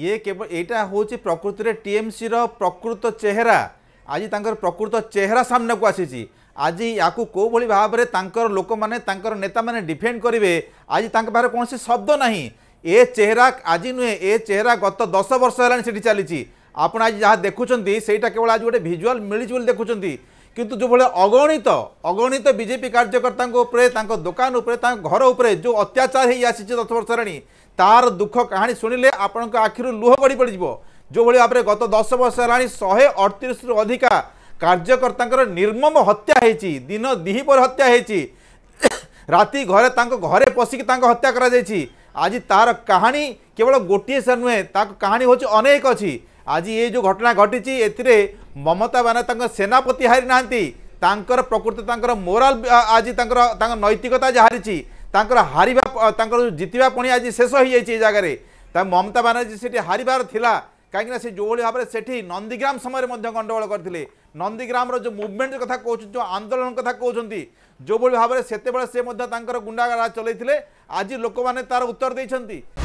ইয়ে কেবল এইটা হচ্ছে প্রকৃতিরে টিএমসির প্রকৃত চেহারা আজ তাঁর প্রকৃত চেহারা সামনাকু আসিছি আজ ইয়াকু কোভাবে ভাবে তাঁর লোক মানে তাঁর নেতা মানে ডিফেন্ড করবে আজ তাঁর পাখে কোণী শব্দ না এ চেহারা আজ নুহে এ চেহারা গত দশ বর্ষ হল সেটি চালছি আপনার আজ যা দেখুম সেইটা কেবল আজ গোটে ভিজুয়াল মিলিছি বলে দেখুম কিন্তু জবল অগণিত অগণিত বিজেপি কার্যকর্তা কো প্রে তাংকো দোকান উপরে তাং ঘর উপরে জো অত্যাচার হে ইয়াসিছে তত বর্ষরানি তার দুঃখ কাহিনী শুনিলে আপনকো আখির লোহ গড়ি পড়ি দিব জোবল আপরে গত 10 বছর সারি 138 র অধিক কার্যকর্তা কর নির্মম হত্যা হেচি দিন দিহি পর হত্যা হেচি রাতি ঘরে তাংকো ঘরে পসি তাংকো হত্যা করা যায়চি আজি তার কাহিনী কেবল গটি এ সানুহে তাংকো কাহিনী হচি अनेक अछि আজি এ জো ঘটনা ঘটিচি এতিরে ମମତା ବାନା ତାଙ୍କ ସେନାପତି ହାରି ନାହାନ୍ତି ତାଙ୍କର ପ୍ରକୃତ ତାଙ୍କର ମୋରାଲ ଆଜି ତାଙ୍କର ତାଙ୍କ ନୈତିକତା ଯେ ହାରିଛି ତାଙ୍କର ହାରିବା ତାଙ୍କର ଜିତିବା ପୁଣି ଆଜି ଶେଷ ହୋଇଯାଇଛି ଏ ଜାଗାରେ ତା ମମତା ବାନାର୍ଜୀ ସେଠି ହାରିବାର ଥିଲା କାହିଁକିନା ସେ ଯେଉଁଭଳି ଭାବରେ ସେଠି ନନ୍ଦୀଗ୍ରାମ ସମୟରେ ମଧ୍ୟ ଗଣ୍ଡଗୋଳ କରିଥିଲେ ନନ୍ଦୀଗ୍ରାମର ଯେଉଁ ମୁଭମେଣ୍ଟ କଥା କହୁଛନ୍ତି ଯେଉଁ ଆନ୍ଦୋଳନ କଥା କହୁଛନ୍ତି ଯେଉଁଭଳି ଭାବରେ ସେତେବେଳେ ସେ ମଧ୍ୟ ତାଙ୍କର ଗୁଣ୍ଡାଗା ଚଲାଇଥିଲେ ଆଜି ଲୋକମାନେ ତାର ଉତ୍ତର ଦେଇଛନ୍ତି